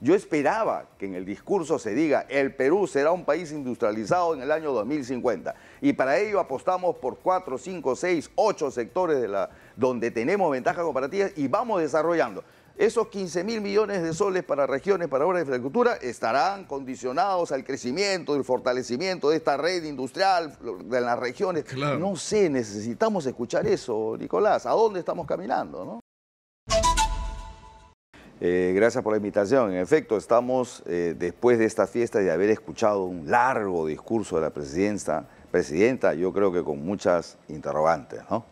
Yo esperaba que en el discurso se diga, el Perú será un país industrializado en el año 2050. Y para ello apostamos por cuatro, cinco, seis, ocho sectores de la, donde tenemos ventajas comparativas y vamos desarrollando. Esos 15 mil millones de soles para regiones, para obras de infraestructura, estarán condicionados al crecimiento, el fortalecimiento de esta red industrial de las regiones. No sé, necesitamos escuchar eso, Nicolás. ¿A dónde estamos caminando? No? Eh, gracias por la invitación. En efecto, estamos eh, después de esta fiesta y de haber escuchado un largo discurso de la presidenta, presidenta yo creo que con muchas interrogantes, ¿no?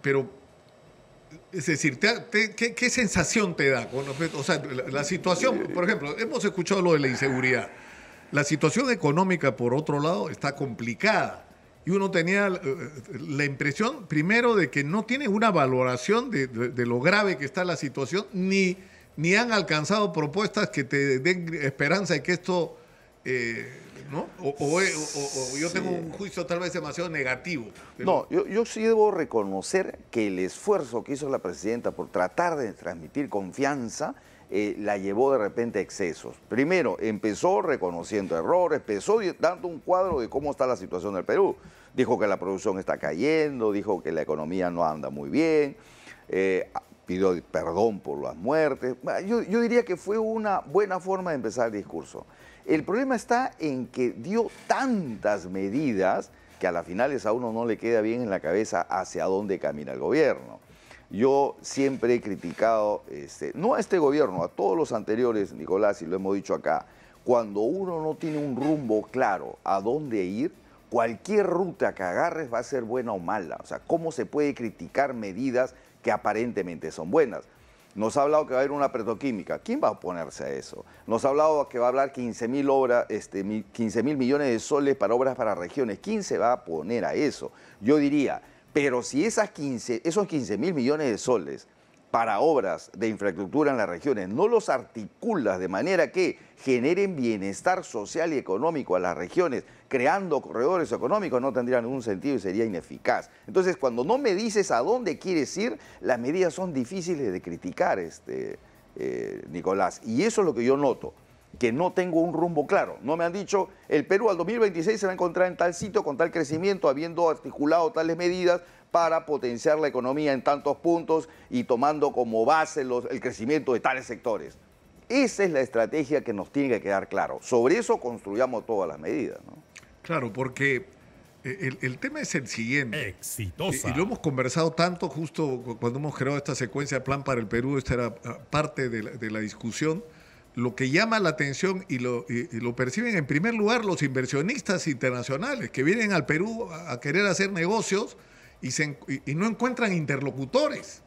Pero, es decir, qué, sensación te da con o sea, la situación, por ejemplo, hemos escuchado lo de la inseguridad. La situación económica, por otro lado, está complicada y uno tenía eh, eh, la impresión, primero, de que no tienen una valoración de, lo grave que está la situación, ni, ni han alcanzado propuestas que te den esperanza de que esto eh, ¿no? O, yo tengo un juicio tal vez demasiado negativo. No, yo, sí debo reconocer que el esfuerzo que hizo la presidenta por tratar de transmitir confianza eh, la llevó de repente a excesos. Primero, empezó reconociendo errores, empezó dando un cuadro de cómo está la situación del Perú. Dijo que la producción está cayendo, dijo que la economía no anda muy bien, eh, pidió perdón por las muertes. yo diría que fue una buena forma de empezar el discurso. El problema está en que dio tantas medidas que a las finales a uno no le queda bien en la cabeza hacia dónde camina el gobierno. Yo siempre he criticado, este, no a este gobierno, a todos los anteriores, Nicolás, y lo hemos dicho acá, cuando uno no tiene un rumbo claro a dónde ir, cualquier ruta que agarres va a ser buena o mala. O sea, ¿cómo se puede criticar medidas que aparentemente son buenas? Nos ha hablado que va a haber una pretoquímica. ¿Quién va a oponerse a eso? Nos ha hablado que va a hablar 15 este, mil millones de soles para obras para regiones. ¿Quién se va a poner a eso? Yo diría, pero si esas 15, esos 15 mil millones de soles para obras de infraestructura en las regiones, no los articulas de manera que generen bienestar social y económico a las regiones, creando corredores económicos, no tendría ningún sentido y sería ineficaz. Entonces, cuando no me dices a dónde quieres ir, las medidas son difíciles de criticar, este, eh, Nicolás. Y eso es lo que yo noto que no tengo un rumbo claro. No me han dicho, el Perú al 2026 se va a encontrar en tal sitio, con tal crecimiento, habiendo articulado tales medidas, para potenciar la economía en tantos puntos y tomando como base el crecimiento de tales sectores. Esa es la estrategia que nos tiene que quedar claro. Sobre eso construyamos todas las medidas. ¿no? Claro, porque eh, el, tema es el siguiente. Exitosa. Y, lo hemos conversado tanto justo cuando hemos creado esta secuencia de Plan para el Perú, esta era ah, parte de la, discusión. Lo que llama la atención y lo, perciben en primer lugar los inversionistas internacionales que vienen al Perú a querer hacer negocios y, no encuentran interlocutores.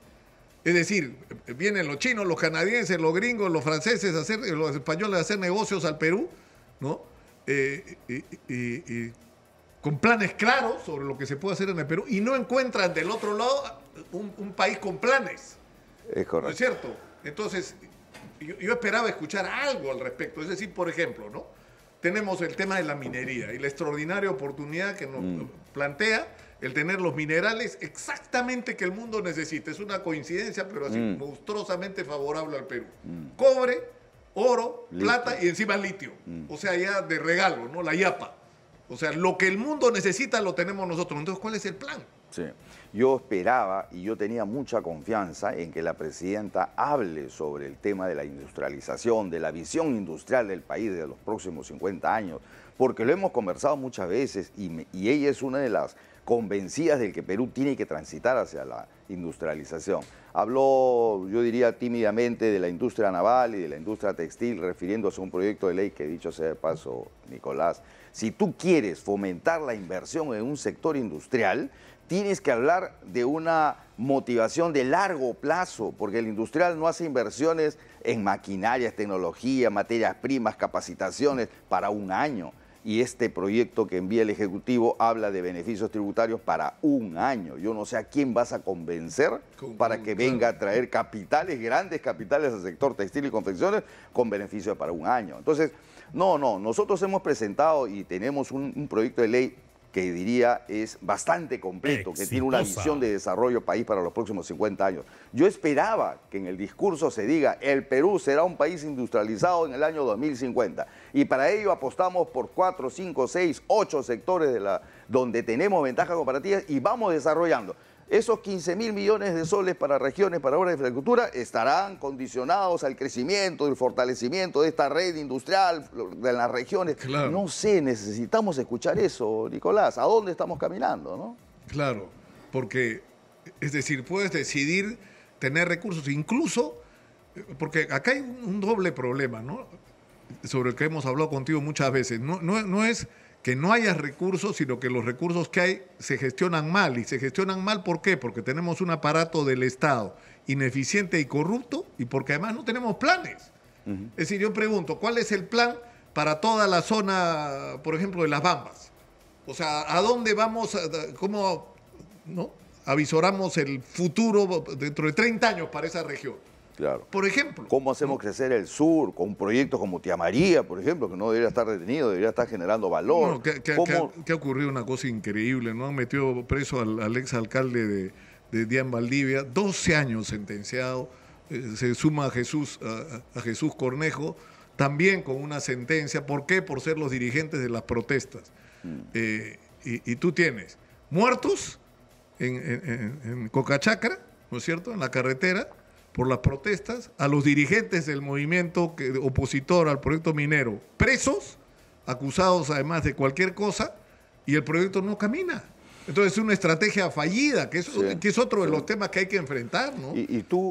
Es decir, vienen los chinos, los canadienses, los gringos, los franceses, hacer, los españoles a hacer negocios al Perú, ¿no? Eh, y, con planes claros sobre lo que se puede hacer en el Perú y no encuentran del otro lado un, país con planes. Es correcto. ¿No es cierto? Entonces, yo, esperaba escuchar algo al respecto. Es decir, por ejemplo, ¿no? tenemos el tema de la minería y la extraordinaria oportunidad que nos mm. plantea el tener los minerales exactamente que el mundo necesita. Es una coincidencia, pero así mm. monstruosamente favorable al Perú. Mm. Cobre, oro, plata y encima litio. O sea, ya de regalo, ¿no? La yapa. O sea, lo que el mundo necesita lo tenemos nosotros. Entonces, ¿cuál es el plan? Sí. Yo esperaba y yo tenía mucha confianza en que la presidenta hable sobre el tema de la industrialización, de la visión industrial del país de los próximos 50 años, porque lo hemos conversado muchas veces y, ella es una de las convencidas del que Perú tiene que transitar hacia la industrialización. Habló, yo diría tímidamente, de la industria naval y de la industria textil, refiriéndose a un proyecto de ley que, he dicho hace de paso, Nicolás, si tú quieres fomentar la inversión en un sector industrial, tienes que hablar de una motivación de largo plazo, porque el industrial no hace inversiones en maquinarias, tecnología, materias primas, capacitaciones para un año. Y este proyecto que envía el Ejecutivo habla de beneficios tributarios para un año. Yo no sé a quién vas a convencer para que venga a traer capitales, grandes capitales al sector textil y confecciones con beneficios para un año. Entonces, no, no, nosotros hemos presentado y tenemos un, proyecto de ley que diría es bastante completo, que tiene una visión de desarrollo país para los próximos 50 años. Yo esperaba que en el discurso se diga, el Perú será un país industrializado en el año 2050. Y para ello apostamos por 4, 5, 6, 8 sectores de la, donde tenemos ventajas comparativas y vamos desarrollando esos 15 mil millones de soles para regiones, para obras de infraestructura, estarán condicionados al crecimiento, el fortalecimiento de esta red industrial de las regiones. No sé, necesitamos escuchar eso, Nicolás. ¿A dónde estamos caminando? No? Claro, porque, es decir, puedes decidir tener recursos, incluso, porque acá hay un doble problema, ¿no? Sobre el que hemos hablado contigo muchas veces. no es que no haya recursos, sino que los recursos que hay se gestionan mal. ¿Y se gestionan mal por qué? Porque tenemos un aparato del Estado ineficiente y corrupto y porque además no tenemos planes. Es decir, yo pregunto, ¿cuál es el plan para toda la zona, por ejemplo, de las Bambas? O sea, ¿a dónde vamos? A, ¿Cómo no? avisoramos el futuro dentro de 30 años para esa región? Claro. Por ejemplo. ¿Cómo hacemos crecer el sur con proyectos como Tía María, por ejemplo, que no debería estar detenido, debería estar generando valor? que, ha ocurrido una cosa increíble, ¿no? Han metido preso al, exalcalde de, de Díaz Valdivia, 12 años sentenciado, eh, se suma a Jesús, a, Jesús Cornejo, también con una sentencia, ¿por qué? Por ser los dirigentes de las protestas. Mm. Eh, y, tú tienes muertos en, en, en, en Cocachacra, ¿no es cierto?, en la carretera, por las protestas, a los dirigentes del movimiento opositor al proyecto minero presos, acusados además de cualquier cosa, y el proyecto no camina. Entonces es una estrategia fallida, que es, otro de los temas que hay que enfrentar, ¿no?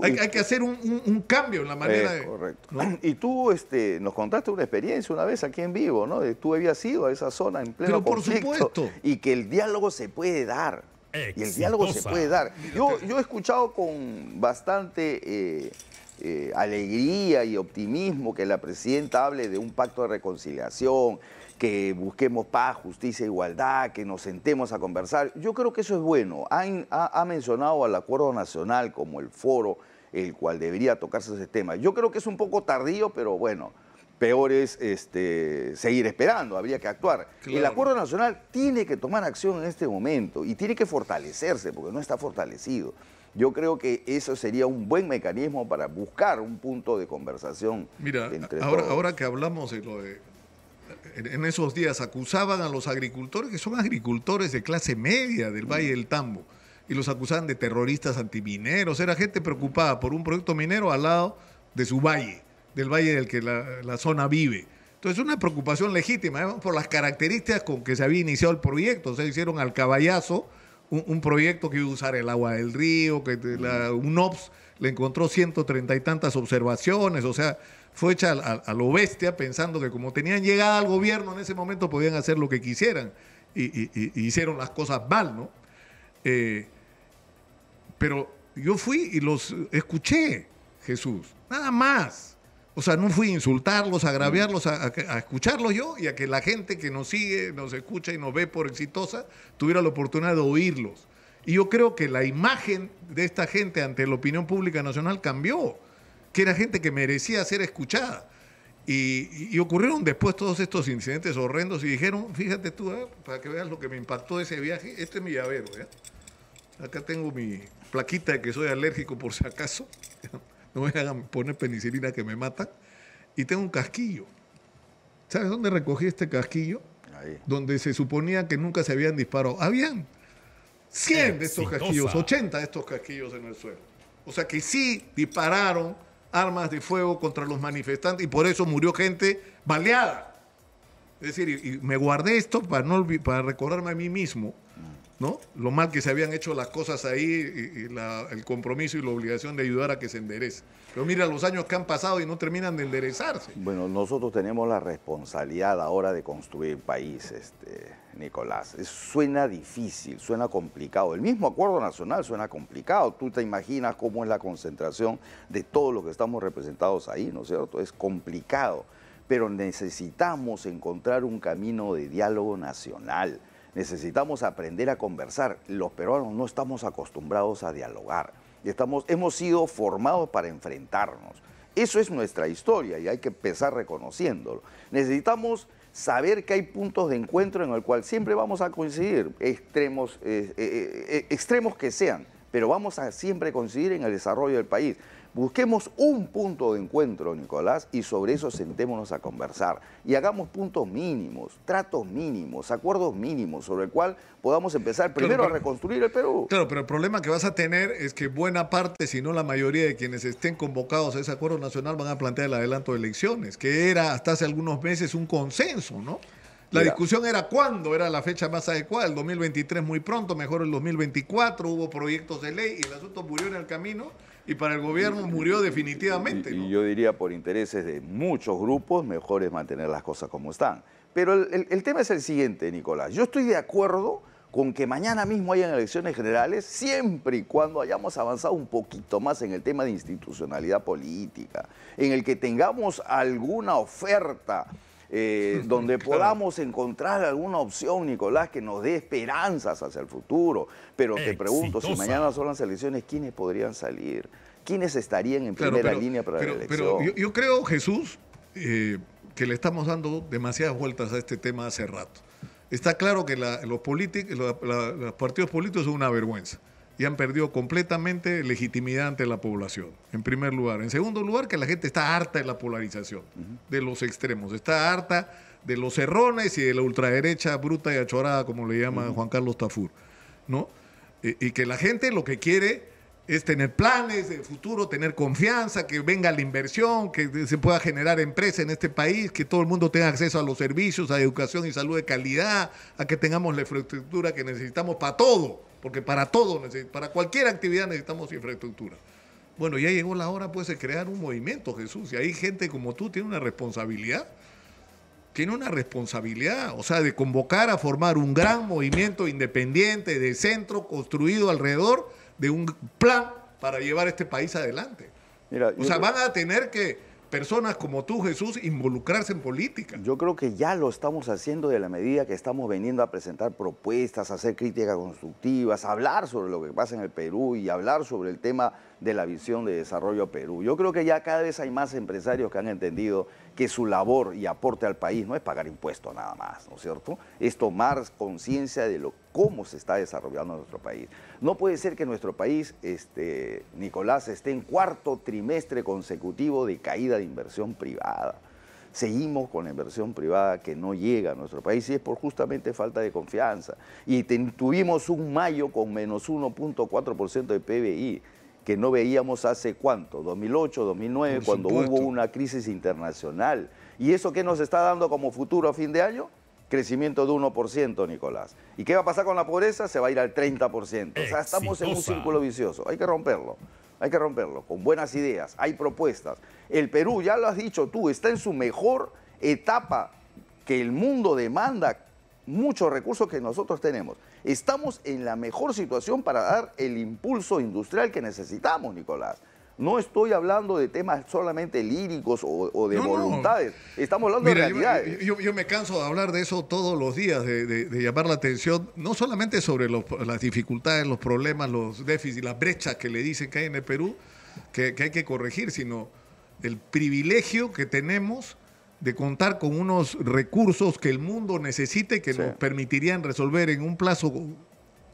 hay, que hacer un, cambio en la manera eh, de... Correcto. Y tú este, nos contaste una experiencia una vez aquí en vivo, ¿no? tú habías ido a esa zona en pleno Pero supuesto. Y que el diálogo se puede dar. Y el diálogo se puede dar. Yo, he escuchado con bastante eh, eh, alegría y optimismo que la presidenta hable de un pacto de reconciliación, que busquemos paz, justicia, igualdad, que nos sentemos a conversar. Yo creo que eso es bueno. Ha, ha mencionado al acuerdo nacional como el foro el cual debería tocarse ese tema. Yo creo que es un poco tardío, pero bueno, peor es este, seguir esperando, habría que actuar. El acuerdo nacional tiene que tomar acción en este momento y tiene que fortalecerse, porque no está fortalecido. Yo creo que eso sería un buen mecanismo para buscar un punto de conversación. Mira, entre ahora, ahora que hablamos de en, esos días acusaban a los agricultores, que son agricultores de clase media del Valle del Tambo, y los acusaban de terroristas antimineros. Era gente preocupada por un proyecto minero al lado de su valle del valle del que la, zona vive. Entonces, una preocupación legítima, ¿eh? por las características con que se había iniciado el proyecto. O sea, hicieron al caballazo un, proyecto que iba a usar el agua del río, que un OPS le encontró ciento treinta y tantas observaciones, o sea, fue hecha a, lo bestia pensando que como tenían llegada al gobierno en ese momento podían hacer lo que quisieran y, hicieron las cosas mal, ¿no? Eh, pero yo fui y los escuché, Jesús, nada más o sea, no fui a insultarlos, a mm. agraviarlos, a, escucharlos yo y a que la gente que nos sigue, nos escucha y nos ve por exitosa tuviera la oportunidad de oírlos. Y yo creo que la imagen de esta gente ante la opinión pública nacional cambió, que era gente que merecía ser escuchada. Y, ocurrieron después todos estos incidentes horrendos y dijeron, fíjate tú, para que veas lo que me impactó ese viaje, este es mi llavero, Acá tengo mi plaquita de que soy alérgico por si acaso. no me hagan poner penicilina que me mata Y tengo un casquillo. ¿Sabes dónde recogí este casquillo? Donde se suponía que nunca se habían disparado. Habían 100 de estos casquillos, 80 de estos casquillos en el suelo. O sea que sí dispararon armas de fuego contra los manifestantes y por eso murió gente baleada. Es decir, me guardé esto para, para recordarme a mí mismo ¿no? Lo mal que se habían hecho las cosas ahí y, el compromiso y la obligación de ayudar a que se enderece. Pero mira los años que han pasado y no terminan de enderezarse. Bueno, nosotros tenemos la responsabilidad ahora de construir país, este, Nicolás. suena difícil, suena complicado. El mismo acuerdo nacional suena complicado. Tú te imaginas cómo es la concentración de todos los que estamos representados ahí, ¿no es cierto? Es complicado. Pero necesitamos encontrar un camino de diálogo nacional Necesitamos aprender a conversar. Los peruanos no estamos acostumbrados a dialogar. Estamos, hemos sido formados para enfrentarnos. Eso es nuestra historia y hay que empezar reconociéndolo. Necesitamos saber que hay puntos de encuentro en el cual siempre vamos a coincidir, extremos, eh, eh, eh, extremos que sean, pero vamos a siempre coincidir en el desarrollo del país. Busquemos un punto de encuentro, Nicolás, y sobre eso sentémonos a conversar. Y hagamos puntos mínimos, tratos mínimos, acuerdos mínimos, sobre el cual podamos empezar primero a reconstruir el Perú. Claro, pero el problema que vas a tener es que buena parte, si no la mayoría de quienes estén convocados a ese acuerdo nacional van a plantear el adelanto de elecciones, que era hasta hace algunos meses un consenso, ¿no? La discusión era cuándo era la fecha más adecuada, el 2023 muy pronto, mejor el 2024, hubo proyectos de ley y el asunto murió en el camino y para el gobierno murió definitivamente. Y, yo diría por intereses de muchos grupos, mejor es mantener las cosas como están. Pero el, el, tema es el siguiente, Nicolás. Yo estoy de acuerdo con que mañana mismo hayan elecciones generales, siempre y cuando hayamos avanzado un poquito más en el tema de institucionalidad política, en el que tengamos alguna oferta eh, donde podamos encontrar alguna opción, Nicolás, que nos dé esperanzas hacia el futuro. Pero te pregunto, si mañana son las elecciones, ¿quiénes podrían salir? ¿Quiénes estarían en primera línea para la elección? Pero yo, creo, Jesús, eh, que le estamos dando demasiadas vueltas a este tema hace rato. Está claro que los, los partidos políticos son una vergüenza y han perdido completamente legitimidad ante la población, en primer lugar. En segundo lugar, que la gente está harta de la polarización, de los extremos, está harta de los errones y de la ultraderecha bruta y achorada, como le llama Juan Carlos Tafur, ¿no? E, y que la gente lo que quiere es tener planes de futuro, tener confianza, que venga la inversión, que se pueda generar empresa en este país, que todo el mundo tenga acceso a los servicios, a educación y salud de calidad, a que tengamos la infraestructura que necesitamos para todo porque para todo, para cualquier actividad necesitamos infraestructura. Bueno, ya llegó la hora pues de crear un movimiento, Jesús, y ahí gente como tú tiene una responsabilidad, tiene una responsabilidad, o sea, de convocar a formar un gran movimiento independiente de centro construido alrededor de un plan para llevar este país adelante. o sea, van a tener que personas como tú, Jesús, involucrarse en política. Yo creo que ya lo estamos haciendo de la medida que estamos veniendo a presentar propuestas, hacer críticas constructivas, hablar sobre lo que pasa en el Perú y hablar sobre el tema de la visión de desarrollo a Perú. Yo creo que ya cada vez hay más empresarios que han entendido que su labor y aporte al país no es pagar impuestos nada más, ¿no es cierto? Es tomar conciencia de lo, cómo se está desarrollando nuestro país. No puede ser que nuestro país, este, Nicolás, esté en cuarto trimestre consecutivo de caída de inversión privada. Seguimos con la inversión privada que no llega a nuestro país y es por justamente falta de confianza. Y tuvimos un mayo con menos 1.4% de PBI que no veíamos hace cuánto, 2008, 2009, cuando hubo una crisis internacional. ¿Y eso qué nos está dando como futuro a fin de año? Crecimiento de 1%, Nicolás. ¿Y qué va a pasar con la pobreza? Se va a ir al 30%. O sea, estamos en un círculo vicioso. Hay que romperlo. Hay que romperlo. Con buenas ideas. Hay propuestas. El Perú, ya lo has dicho tú, está en su mejor etapa que el mundo demanda muchos recursos que nosotros tenemos estamos en la mejor situación para dar el impulso industrial que necesitamos, Nicolás. No estoy hablando de temas solamente líricos o, de voluntades. Estamos hablando de realidades. Yo, me canso de hablar de eso todos los días, de, llamar la atención, no solamente sobre las dificultades, los problemas, los déficits, las brechas que le dicen que hay en el Perú, que hay que corregir, sino el privilegio que tenemos de contar con unos recursos que el mundo necesite que nos permitirían resolver en un plazo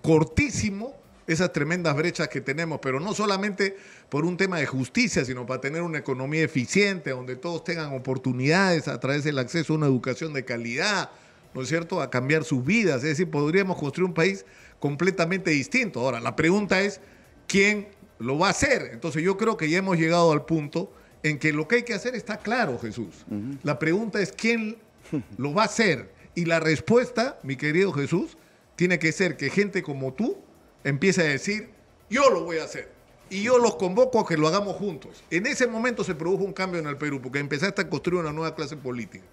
cortísimo esas tremendas brechas que tenemos, pero no solamente por un tema de justicia, sino para tener una economía eficiente, donde todos tengan oportunidades a través del acceso a una educación de calidad, ¿no es cierto?, a cambiar sus vidas. Es decir, podríamos construir un país completamente distinto. Ahora, la pregunta es, ¿quién lo va a hacer? Entonces yo creo que ya hemos llegado al punto en que lo que hay que hacer está claro, Jesús. La pregunta es quién lo va a hacer. Y la respuesta, mi querido Jesús, tiene que ser que gente como tú empiece a decir, yo lo voy a hacer. Y yo los convoco a que lo hagamos juntos. En ese momento se produjo un cambio en el Perú, porque empezaste a construir una nueva clase política.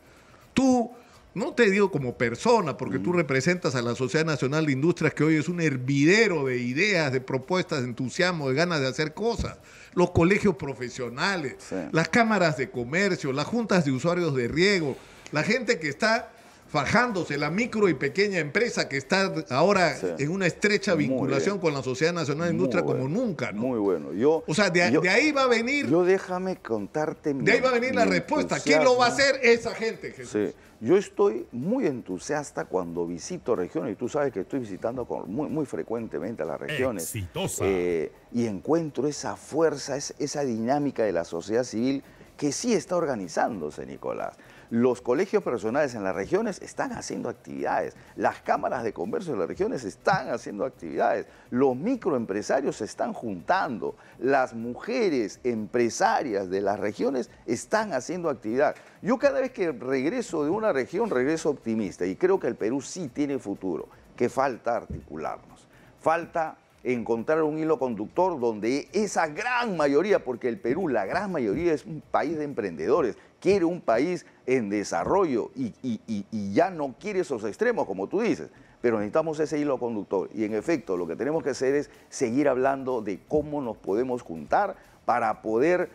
Tú no te digo como persona, porque tú mm. representas a la Sociedad Nacional de Industrias que hoy es un hervidero de ideas, de propuestas, de entusiasmo, de ganas de hacer cosas, los colegios profesionales, las cámaras de comercio, las juntas de usuarios de riego, la gente que está fajándose la micro y pequeña empresa que está ahora en una estrecha vinculación con la Sociedad Nacional de Industria como nunca, Muy bueno. Yo, o sea, de, ahí va a venir... Yo déjame contarte De ahí va a venir la respuesta. ¿Qué lo va a hacer? Esa gente, Jesús. Yo estoy muy entusiasta cuando visito regiones, y tú sabes que estoy visitando muy, muy, frecuentemente las regiones. ¡Exitosa! Eh, y encuentro esa fuerza, esa dinámica de la sociedad civil que sí está organizándose, Nicolás. Los colegios personales en las regiones están haciendo actividades, las cámaras de comercio de las regiones están haciendo actividades, los microempresarios se están juntando, las mujeres empresarias de las regiones están haciendo actividad. Yo cada vez que regreso de una región regreso optimista y creo que el Perú sí tiene futuro, que falta articularnos, falta encontrar un hilo conductor donde esa gran mayoría, porque el Perú, la gran mayoría es un país de emprendedores, quiere un país en desarrollo y, ya no quiere esos extremos, como tú dices pero necesitamos ese hilo conductor. Y en efecto, lo que tenemos que hacer es seguir hablando de cómo nos podemos juntar para poder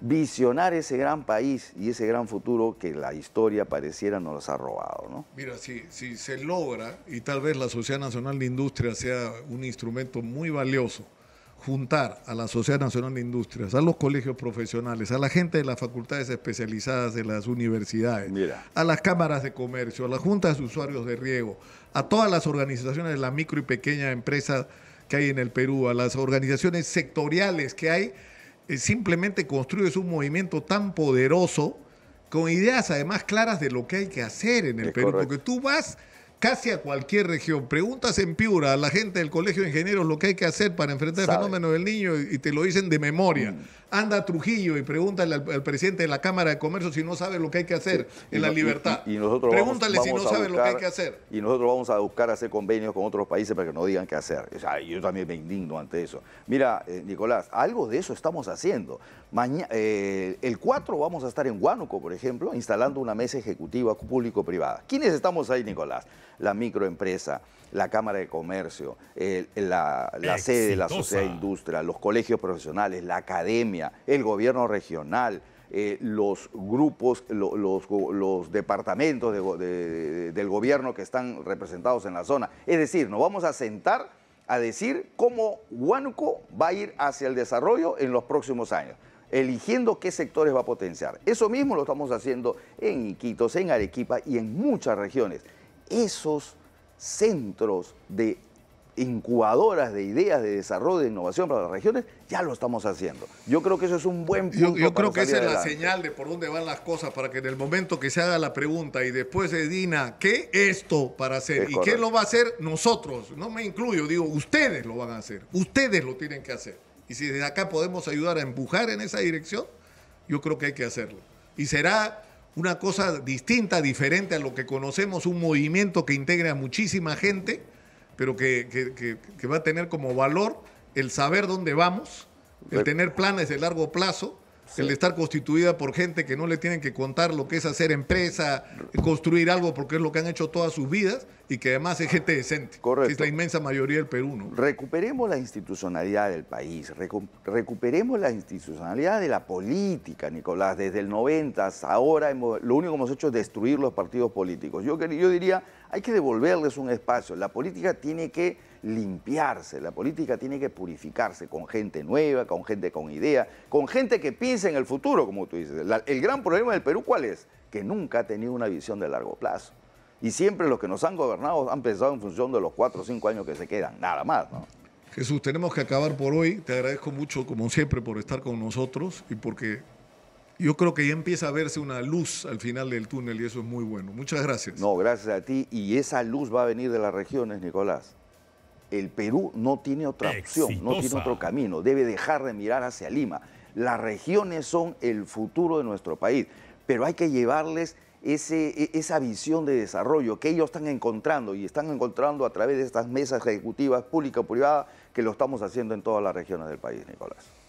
visionar ese gran país y ese gran futuro que la historia pareciera nos ha robado. Mira, si, si se logra, y tal vez la Sociedad Nacional de Industria sea un instrumento muy valioso, juntar a la Sociedad Nacional de Industrias, a los colegios profesionales, a la gente de las facultades especializadas de las universidades, a las cámaras de comercio, a las juntas de usuarios de riego, a todas las organizaciones de la micro y pequeña empresa que hay en el Perú, a las organizaciones sectoriales que hay, eh, simplemente construyes un movimiento tan poderoso con ideas además claras de lo que hay que hacer en el Perú, porque tú vas casi a cualquier región. Preguntas en Piura a la gente del Colegio de Ingenieros lo que hay que hacer para enfrentar el fenómeno del niño y, te lo dicen de memoria. Mm. Anda a Trujillo y pregúntale al, presidente de la Cámara de Comercio si no sabe lo que hay que hacer en la libertad. Y, nosotros pregúntale si no sabe lo que hay que hacer. Y nosotros vamos a buscar hacer convenios con otros países para que no digan qué hacer. yo también me indigno ante eso. Mira, eh, Nicolás, algo de eso estamos haciendo. Eh, el 4 vamos a estar en Huánuco, por ejemplo, instalando una mesa ejecutiva público-privada. ¿Quiénes estamos ahí, Nicolás? La microempresa, la Cámara de Comercio, la, sede de la Sociedad de Industria, los colegios profesionales, la academia, el gobierno regional, eh, los grupos, los, departamentos del gobierno que están representados en la zona. Es decir, nos vamos a sentar a decir cómo Huánuco va a ir hacia el desarrollo en los próximos años eligiendo qué sectores va a potenciar. Eso mismo lo estamos haciendo en Iquitos, en Arequipa y en muchas regiones. Esos centros de incubadoras de ideas de desarrollo de innovación para las regiones, ya lo estamos haciendo. Yo creo que eso es un buen punto. Yo, yo creo que esa es la señal de por dónde van las cosas para que en el momento que se haga la pregunta y después se Dina, ¿qué esto para hacer? ¿Y qué lo va a hacer? Nosotros, no me incluyo, digo, ustedes lo van a hacer, ustedes lo tienen que hacer. Y si desde acá podemos ayudar a empujar en esa dirección, yo creo que hay que hacerlo. Y será una cosa distinta, diferente a lo que conocemos, un movimiento que integre a muchísima gente, pero que va a tener como valor el saber dónde vamos, el tener planes de largo plazo el de estar constituida por gente que no le tienen que contar lo que es hacer empresa, construir algo, porque es lo que han hecho todas sus vidas y que además es gente decente, es la inmensa mayoría del Perú. Recuperemos la institucionalidad del país, recuperemos la institucionalidad de la política, Nicolás. Desde el 90 hasta ahora lo único que hemos hecho es destruir los partidos políticos. Yo, yo diría, hay que devolverles un espacio. La política tiene que limpiarse, la política tiene que purificarse con gente nueva, con gente con idea, con gente que piense en el futuro, como tú dices. el gran problema del Perú, ¿cuál es? Que nunca ha tenido una visión de largo plazo. Y siempre los que nos han gobernado han pensado en función de los cuatro o cinco años que se quedan, nada más, Jesús, tenemos que acabar por hoy. Te agradezco mucho, como siempre, por estar con nosotros y porque yo creo que ya empieza a verse una luz al final del túnel y eso es muy bueno. Muchas gracias. No, gracias a ti. Y esa luz va a venir de las regiones, Nicolás el Perú no tiene otra opción, no tiene otro camino, debe dejar de mirar hacia Lima. Las regiones son el futuro de nuestro país, pero hay que llevarles ese, e, esa visión de desarrollo que ellos están encontrando y están encontrando a través de estas mesas ejecutivas pública-privada que lo estamos haciendo en todas las regiones del país, Nicolás.